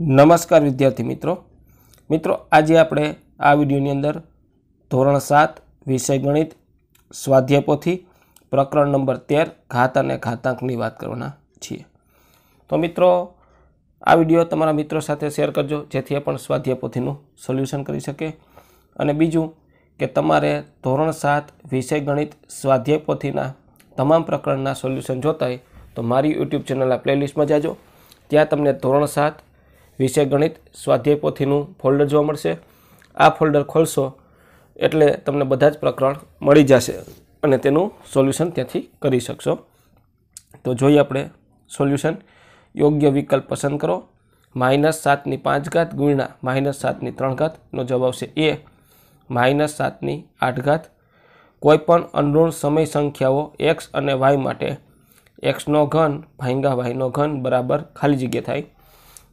નમસ્કાર વિદ્યાર્થી મિત્રો મિત્રો આજે આપણે આ વિડીયોની અંદર ધોરણ સાત વિષય ગણિત સ્વાધ્યાય પ્રકરણ નંબર તેર ઘાત અને ઘાતાંકની વાત કરવાના છીએ તો મિત્રો આ વિડીયો તમારા મિત્રો સાથે શેર કરજો જેથી એ પણ સ્વાધ્યાય સોલ્યુશન કરી શકે અને બીજું કે તમારે ધોરણ સાત વિષય ગણિત સ્વાધ્યાય તમામ પ્રકરણના સોલ્યુશન જોતા હોય તો મારી યુટ્યુબ ચેનલના પ્લેલિસ્ટમાં જાજો ત્યાં તમને ધોરણ સાત વિષય ગણિત સ્વાધ્યાય પોથીનું ફોલ્ડર જોવા મળશે આ ફોલ્ડર ખોલશો એટલે તમને બધા જ પ્રકરણ મળી જશે અને તેનું સોલ્યુશન ત્યાંથી કરી શકશો તો જોઈએ આપણે સોલ્યુશન યોગ્ય વિકલ્પ પસંદ કરો માઇનસ સાતની પાંચ ઘાત ગુણ્યા માઇનસ સાતની ત્રણ ઘાતનો જવાબ આવશે એ માઇનસ સાતની આઠ ઘાત કોઈપણ અનુરૂણ સમય સંખ્યાઓ એક્સ અને વાય માટે એક્સનો ઘન ભાંગા વાયનો ઘન બરાબર ખાલી જગ્યા થાય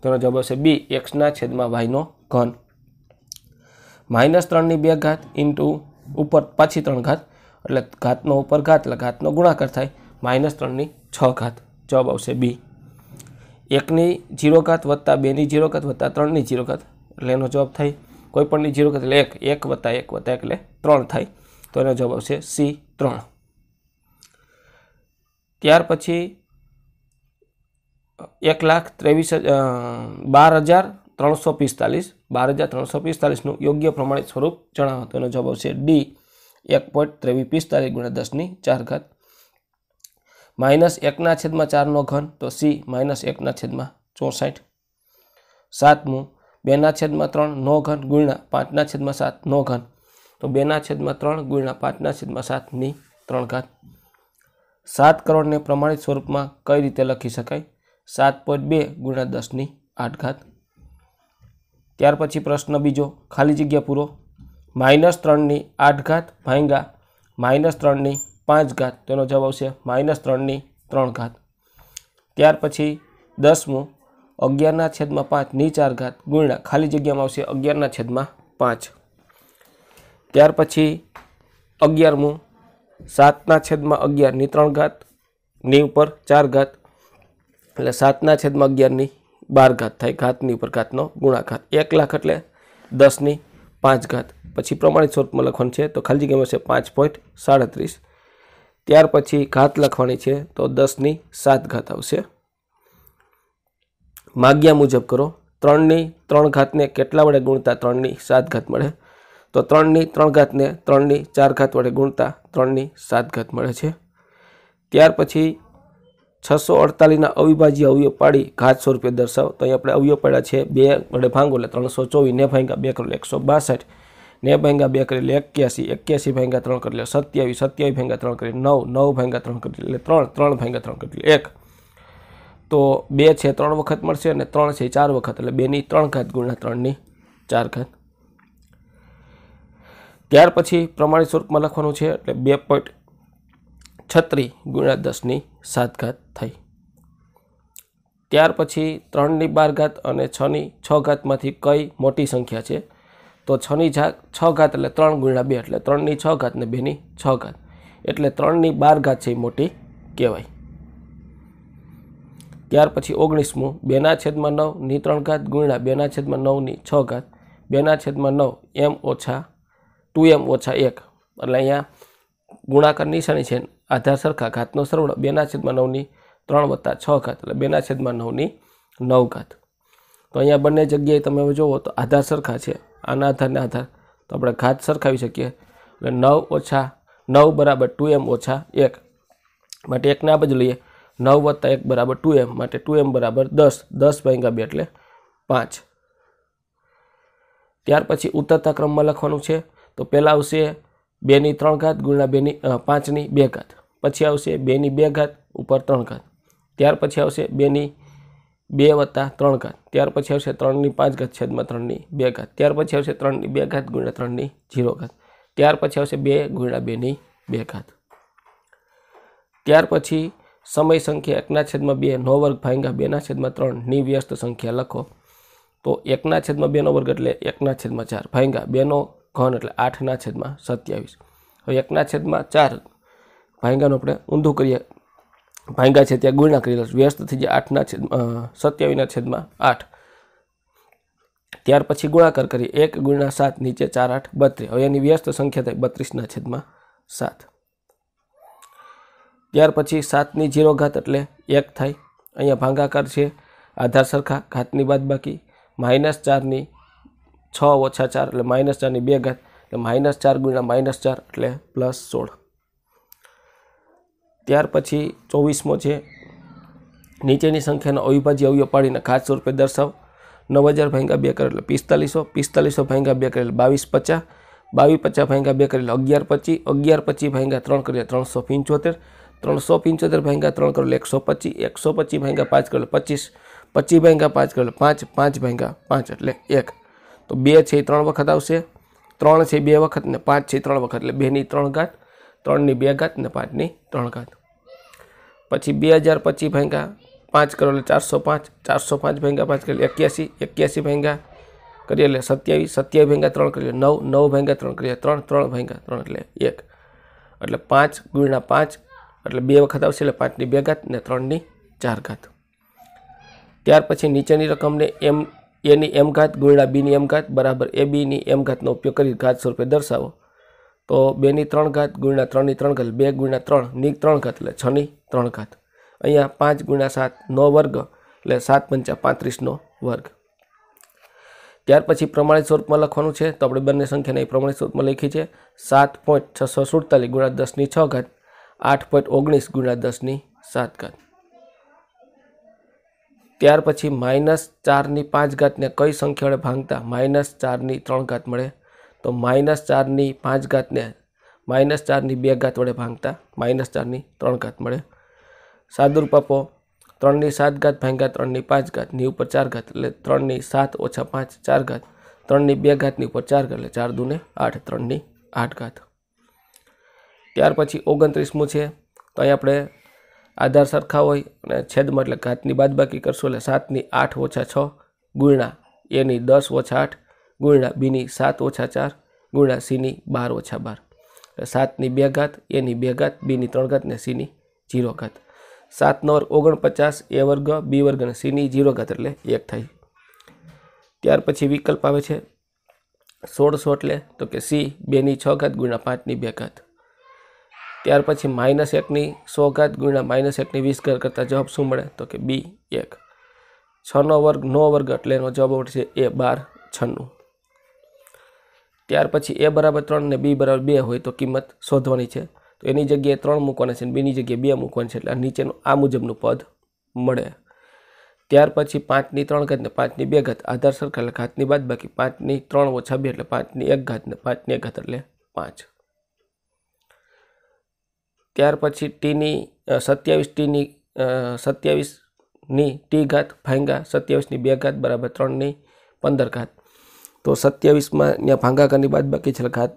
તેનો જવાબ આવશે બી એક્સના છેદમાં વાયનો ઘન માઇનસ ત્રણની બે ઘાત ઇન્ટુ ઉપર પાછી ત્રણ ઘાત એટલે ઘાતનો ઉપર ઘાત એટલે ઘાતનો ગુણાકાર થાય માઇનસ ત્રણની છ ઘાત જવાબ આવશે બી એકની જીરો ઘાત વત્તા બેની જીરો ઘાત વત્તા ત્રણની જીરો ઘાત એટલે એનો જવાબ થાય કોઈપણની જીરો ઘાત એટલે એક એક વત્તા એક વત્તા એટલે ત્રણ થાય તો એનો જવાબ આવશે સી ત્રણ ત્યાર પછી એક લાખ ત્રેવીસ બાર હજાર ત્રણસો પિસ્તાલીસ બાર હજાર ત્રણસો પિસ્તાલીસનું યોગ્ય પ્રમાણિત સ્વરૂપ જણાવો તો એનો જવાબ આવશે ડી એક પોઈન્ટ ત્રેવીસ પિસ્તાલીસ ગુણ્યા દસની ચાર ઘાત માઇનસ એકના છેદમાં ચારનો ઘન તો સી માઇનસ એકના છેદમાં ચોસાઠ સાતમું બેના છેદમાં ત્રણ નો ઘન ગુણ્યા પાંચના છેદમાં સાત નો ઘન તો બેના છેદમાં ત્રણ ગુણ્યા પાંચના છેદમાં સાતની ત્રણ ઘાત સાત કરોડને પ્રમાણિત સ્વરૂપમાં કઈ રીતે લખી શકાય સાત પોઈન્ટ બે ગુણ્યા દસની આઠ ઘાત ત્યાર પછી પ્રશ્ન બીજો ખાલી જગ્યા પૂરો માઇનસ ત્રણની આઠ ઘાત ભાંગા માઇનસ ત્રણની પાંચ ઘાત તેનો જવાબ આવશે માઇનસ ત્રણની ત્રણ ઘાત ત્યાર પછી દસમું અગિયારના છેદમાં પાંચની ચાર ઘાત ગુણ્યા ખાલી જગ્યામાં આવશે અગિયારના છેદમાં પાંચ ત્યાર પછી અગિયારમું સાતના છેદમાં અગિયારની ત્રણ ઘાત ની ઉપર ચાર ઘાત એટલે સાતના છેદમાં અગિયારની બાર ઘાત થાય ઘાતની ઉપર ઘાતનો ગુણાઘાત એક લાખ એટલે દસની પાંચ ઘાત પછી પ્રમાણિત સ્વરૂપમાં લખવાનું છે તો ખાલી જગ્યામાં છે પાંચ પોઈન્ટ સાડત્રીસ ત્યાર પછી ઘાત લખવાની છે તો દસની સાત ઘાત આવશે માગ્યા મુજબ કરો ત્રણની ત્રણ ઘાતને કેટલા વડે ગુણતા ત્રણની સાત ઘાત મળે તો ત્રણની ત્રણ ઘાતને ત્રણની ચાર ઘાત વડે ગુણતા ત્રણની સાત ઘાત મળે છે ત્યાર પછી છસો અડતાલીસના અવિભાજ્ય અવયવ પાડી ઘાત સ્વરૂપે દર્શાવો તો અહીં આપણે અવયવ પાડ્યા છે બે વડે ભાંગો એટલે ત્રણસો ચોવીસ ને ભાંગા બે કરેલો એકસો બાસઠ ને ભાંગા બે કરેલી એક્યાસી એક્યાસી ભાંગા ત્રણ કરેલી સત્યાવીસ સત્યાવીસ ભાંગા ત્રણ કરેલી નવ નવ ભાંગા ત્રણ કરેલી એટલે ત્રણ ત્રણ ભાંગા ત્રણ કરેલી એક તો બે છે ત્રણ વખત મળશે અને ત્રણ છે ચાર વખત એટલે બેની ત્રણ ઘાત ગુણ્યા ત્રણની ચાર ઘાત ત્યાર પછી પ્રમાણિત સ્વરૂપમાં લખવાનું છે એટલે બે પોઈન્ટ છત્રી ગુણ્યા દસની સાત ઘાત થઈ ત્યાર પછી ત્રણની બાર ઘાત અને છની છ ઘાતમાંથી કઈ મોટી સંખ્યા છે તો છની છ ઘાત એટલે ત્રણ ગુણ્યા બે એટલે ત્રણની છ ઘાત ને બેની છ ઘાત એટલે ત્રણની બાર ઘાત છે એ મોટી કહેવાય ત્યાર પછી ઓગણીસમું બેના છેદમાં નવ ની ત્રણ ઘાત ગુણ્યા બેના છેદમાં નવની છ ઘાત બેના છેદમાં નવ એમ ઓછા ટુ એમ ઓછા એક એટલે અહીંયા ગુણાકાર નિશાની છે આધાર સરખા ઘાતનો સરવાળો બેના છેદમાં નવની ત્રણ વત્તા છ ઘાત એટલે બેના છેદમાં નવની નવ ઘાત તો અહીંયા બંને જગ્યાએ તમે જુઓ તો આધાર સરખા છે આના આધારને આધાર તો આપણે ઘાત સરખાવી શકીએ એટલે નવ ઓછા નવ બરાબર ટુ એમ ઓછા એક માટે એકને આ બાજુ લઈએ નવ વત્તા એક બરાબર ટુ એમ માટે ટુ એમ બરાબર દસ દસ ભાંગા બે એટલે પાંચ ત્યાર પછી ઉતરતા ક્રમમાં લખવાનું છે તો પહેલાં આવશે બેની ત્રણ ઘાત ગુણ્યા બેની પાંચની બે ઘાત પછી આવશે બેની બે ઘાત ઉપર ત્રણ ઘાત ત્યાર પછી આવશે બેની બે વત્તા ત્રણ ઘાત ત્યાર પછી આવશે ત્રણની પાંચ ઘાત છેદમાં ત્રણની બે ઘાત ત્યાર પછી આવશે ત્રણની બે ઘાત ગુણ્યા ત્રણની જીરો ઘાત ત્યાર પછી આવશે બે ગુણ્યા બેની બે ઘાત ત્યાર પછી સમય સંખ્યા એકના છેદમાં બે નો વર્ગ ભાંગ્યા બેના છેદમાં ત્રણની વ્યસ્ત સંખ્યા લખો તો એકના છેદમાં બેનો વર્ગ એટલે એકના છેદમાં ચાર ભાંગ્યા બેનો ઘન એટલે આઠના છેદમાં સત્યાવીસ હવે એકના છેદમાં ચાર ભાંગાનું આપણે ઊંધું કરીએ ભાઈગા છે ત્યાં ગુણા કરી કરીએ વ્યસ્ત થઈ જાય આઠના છેદ સત્યાવીસના છેદમાં આઠ ત્યાર પછી ગુણાકાર કરીએ એક ગુણ્યા સાત નીચે ચાર આઠ બત્રીસ હવે એની વ્યસ્ત સંખ્યા થાય બત્રીસના છેદમાં સાત ત્યાર પછી સાતની જીરો ઘાત એટલે એક થાય અહીંયા ભાંગાકાર છે આધાર સરખા ઘાતની બાદ બાકી માઇનસ ચારની 6 - 4 એટલે -4 ની 2 ઘાત એટલે -4 * -4 એટલે +16 ત્યાર પછી 24મો છે નીચેની સંખ્યાનો અવિભાજ્ય અવયવી પાડીને ખાસ રૂપે દર્શાવ 9000 / 2 કરે એટલે 4500 4500 / 2 કરે એટલે 2250 2250 / 2 કરે એટલે 1125 1125 / 3 કરે એટલે 375 375 / 3 કરે એટલે 125 125 / 5 કરે એટલે 25 25 / 5 કરે એટલે 5 5 / 5 એટલે 1 તો બે છે એ ત્રણ વખત આવશે ત્રણ છે બે વખત ને પાંચ છે ત્રણ વખત એટલે બેની ત્રણ ઘાત ત્રણની બે ઘાત ને પાંચની ત્રણ ઘાત પછી બે હજાર પચીસ ભાંગા પાંચ કરો એટલે ચારસો પાંચ ચારસો પાંચ ભાંગા પાંચ કરી એક્યાસી એક્યાસી ભાંગા કરીએ એટલે સત્યાવીસ સત્યાવીસ ભાંગા ત્રણ કરીએ નવ નવ ભાંગા ત્રણ કરીએ ત્રણ ત્રણ ભાંગા ત્રણ એટલે એક એટલે પાંચ ગુણ્યા પાંચ એટલે બે વખત આવશે એટલે પાંચની બે ઘાત ને ત્રણની ચાર ઘાત ત્યાર પછી નીચેની રકમને એમ એની એમ ઘાત ગુણ્યા બીની એમ ઘાત બરાબર એ બીની એમ ઘાતનો ઉપયોગ કરી ઘાત સ્વરૂપે દર્શાવો તો બેની ત્રણ ઘાત ગુણ્યા ત્રણની ત્રણ ઘાત બે ગુણ્યા ત્રણની ત્રણ ઘાત એટલે છની ત્રણ ઘાત અહીંયા પાંચ ગુણ્યા નો વર્ગ એટલે સાત પંચા પાંત્રીસનો વર્ગ ત્યાર પછી પ્રમાણિત સ્વરૂપમાં લખવાનું છે તો આપણે બંને સંખ્યાને પ્રમાણિત સ્વરૂપમાં લખી છે સાત પોઈન્ટ છસો સુડતાલીસ ગુણ્યા દસની છ ઘાત આઠ પોઈન્ટ ઓગણીસ ગુણ્યા દસની સાત ઘાત ત્યાર પછી માઇનસ ચારની પાંચ ઘાતને કઈ સંખ્યા વડે ભાંગતા માઇનસ ચારની ત્રણ ઘાત મળે તો માઇનસ ચારની પાંચ ઘાતને માઇનસ ચારની બે ઘાત વડે ભાંગતા માઇનસ ચારની ત્રણ ઘાત મળે સાદુરૂપ આપો ત્રણની સાત ઘાત ભાંગ્યા ત્રણની પાંચ ઘાત ની ઉપર ચાર ઘાત એટલે ત્રણની સાત ઓછા પાંચ ચાર ઘાત ત્રણની બે ઘાતની ઉપર ચાર ઘાત એટલે ચાર દૂને આઠ ત્રણની આઠ ઘાત ત્યાર પછી ઓગણત્રીસમું છે તો અહીં આપણે આધાર સરખા હોય અને છેદમાં એટલે ઘાતની બાદબાકી કરશું એટલે સાતની આઠ ઓછા છ ગુણ્યા એની દસ ઓછા આઠ ગુણ્યા બીની સાત ઓછા ચાર ગુણ્યા સીની બાર ઓછા બાર સાતની બે ઘાત એની બે ઘાત બીની ત્રણ ઘાત ને સીની જીરો ઘાત સાતનો વર્ગ ઓગણપચાસ એ વર્ગ બી વર્ગ અને સીની ઝીરો ઘાત એટલે એક થાય ત્યાર પછી વિકલ્પ આવે છે સોળસો એટલે તો કે સી બેની છ ઘાત ગુણ્યા પાંચની બે ઘાત ત્યાર પછી માઇનસ એકની સો ઘાત ગુણ્યા માઇનસ એકની વીસ ઘર કરતાં જવાબ શું મળે તો કે બી એક છનો વર્ગ નો વર્ગ એટલે એનો જવાબ આવશે એ બાર છન્નું ત્યાર પછી એ બરાબર ત્રણ ને બી બરાબર બે હોય તો કિંમત શોધવાની છે તો એની જગ્યાએ ત્રણ મૂકવાના છે અને બીની જગ્યાએ બે મૂકવાની છે એટલે નીચેનું આ મુજબનું પદ મળે ત્યાર પછી પાંચની ત્રણ ઘાત ને પાંચની બે ઘાત આધાર સરખા એટલે ઘાતની બાદ બાકી પાંચની ત્રણ ઓછા બે એટલે પાંચની એક ઘાત ને પાંચની એક ઘાત એટલે પાંચ ત્યાર પછી ટીની સત્યાવીસ ટીની સત્યાવીસની ટી ઘાત ભાંગા સત્યાવીસની બે ઘાત બરાબર ત્રણની પંદર ઘાત તો સત્યાવીસમાં ત્યાં ભાંગા ઘાની બાદબાકી છે ઘાત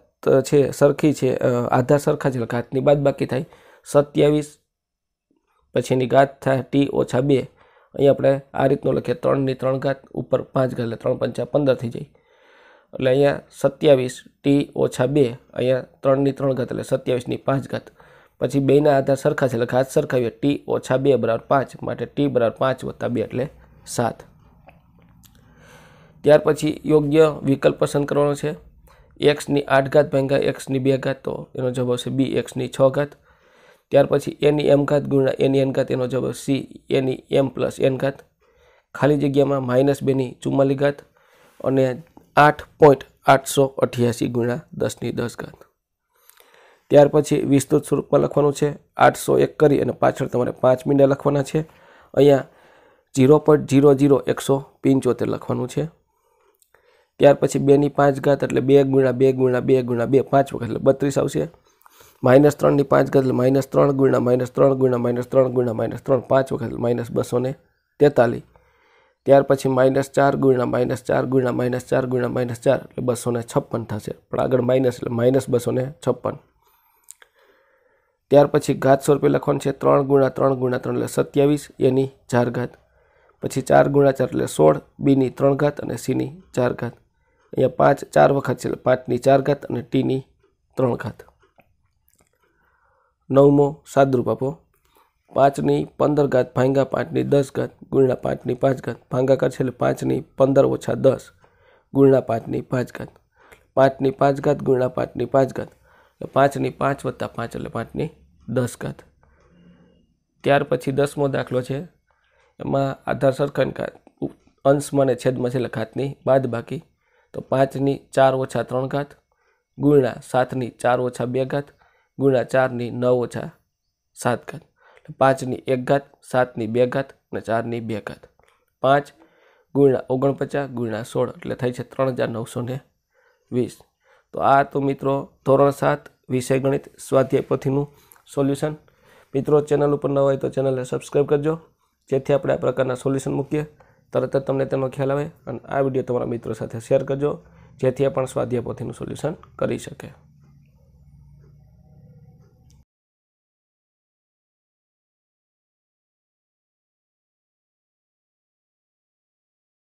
છે સરખી છે આધાર સરખા છે ઘાતની બાદબાકી થાય સત્યાવીસ પછી એની ઘાત થાય ટી ઓછા બે અહીં આપણે આ રીતનું લખીએ ત્રણની ત્રણ ઘાત ઉપર પાંચ ઘાત એટલે ત્રણ પંચા પંદર થઈ જાય એટલે અહીંયા સત્યાવીસ ટી ઓછા બે અહીંયા ત્રણની ત્રણ ઘાત એટલે સત્યાવીસની પાંચ ઘાત પછી બેના આધાર સરખા છે એટલે ઘાત સરખાવીએ ટી ઓછા બે બરાબર પાંચ માટે ટી બરાબર પાંચ વત્તા બે એટલે સાત ત્યાર પછી યોગ્ય વિકલ્પ પસંદ કરવાનો છે એક્સની આઠ ઘાત ભાંગા એક્સની બે ઘાત તો એનો જવાબ આવશે બી એક્સની છ ઘાત ત્યાર પછી એની એમ ઘાત ગુણ્યા એની એન ઘાત એનો જવાબ સી એની એમ પ્લસ એન ઘાત ખાલી જગ્યામાં માઇનસ બેની ચુમ્માલી ઘાત અને આઠ પોઈન્ટ આઠસો અઠ્યાસી ગુણ્યા દસની દસ ઘાત ત્યાર પછી વિસ્તૃત સ્વરૂપમાં લખવાનું છે આઠસો એક કરી અને પાછળ તમારે પાંચ મીંડા લખવાના છે અહીંયા જીરો પોઈન્ટ જીરો જીરો એકસો પંચોતેર લખવાનું છે ત્યાર પછી બેની પાંચ ઘાત એટલે બે ગુણા બે ગુણા બે ગુણા બે પાંચ વખત એટલે બત્રીસ આવશે માઇનસ ત્રણની પાંચ ઘાત એટલે માઇનસ ત્રણ ગુણા માઇનસ ત્રણ ગુણા માઇનસ ત્રણ ગુણા માઇનસ ત્રણ પાંચ વખત એટલે માઇનસ બસો ને તેતાલીસ ત્યાર પછી માઇનસ ચાર ગુણા માઇનસ ચાર ગુણા માઇનસ ચાર ગુણા માઇનસ ચાર એટલે બસો છપ્પન થશે પણ આગળ માઇનસ એટલે માઇનસ બસો છપ્પન ત્યાર પછી ઘાત સ્વરૂપે લખવાનું છે ત્રણ ગુણ્યા ત્રણ ગુણ્યા ત્રણ એટલે સત્યાવીસ એની ચાર ઘાત પછી ચાર ગુણ્યા ચાર એટલે સોળ બીની ત્રણ ઘાત અને સીની ચાર ઘાત અહીંયા પાંચ ચાર વખત છે એટલે પાંચની ચાર ઘાત અને ટીની ત્રણ ઘાત નવમો સાદરૂપ આપો પાંચની પંદર ઘાત ભાંગા પાંચની દસ ઘાત ગુણ્યા પાંચની પાંચ ઘાત ભાંગાકાર છે એટલે પાંચની પંદર ઓછા દસ ગુણ્યા પાંચની પાંચ ઘાત પાંચની પાંચ ઘાત ગુણ્યા પાંચની પાંચ ઘાત પાંચની પાંચ વત્તા પાંચ એટલે પાંચની દસ દસખત ત્યાર પછી દસમો દાખલો છે એમાં આધાર સરખંડ ઘાત અંશમાં અને છેદમાં છેલ્લા ખાતની બાદ બાકી તો પાંચની ચાર ઓછા ત્રણ ઘાત ગુણ્યા સાતની ચાર ઓછા બે ઘાત ગુણ્યા ચારની નવ ઓછા સાત ઘાત પાંચની એક ઘાત સાતની બે ઘાત અને ચારની બે ઘાત પાંચ ગુણ્યા ઓગણપચાસ ગુણ્યા સોળ એટલે થાય છે ત્રણ હજાર નવસો ને વીસ તો આ તો મિત્રો ધોરણ સાત વિષય ગણિત સ્વાધ્યાય પોથીનું સોલ્યુશન મિત્રો ચેનલ ઉપર ન હોય તો ચેનલને સબસ્ક્રાઈબ કરજો જેથી આપણે આ પ્રકારના સોલ્યુશન મૂકીએ તરત જ તમને તેનો ખ્યાલ આવે અને આ વિડીયો તમારા મિત્રો સાથે શેર કરજો જેથી આ પણ સ્વાધ્યાય પોથીનું સોલ્યુશન કરી શકે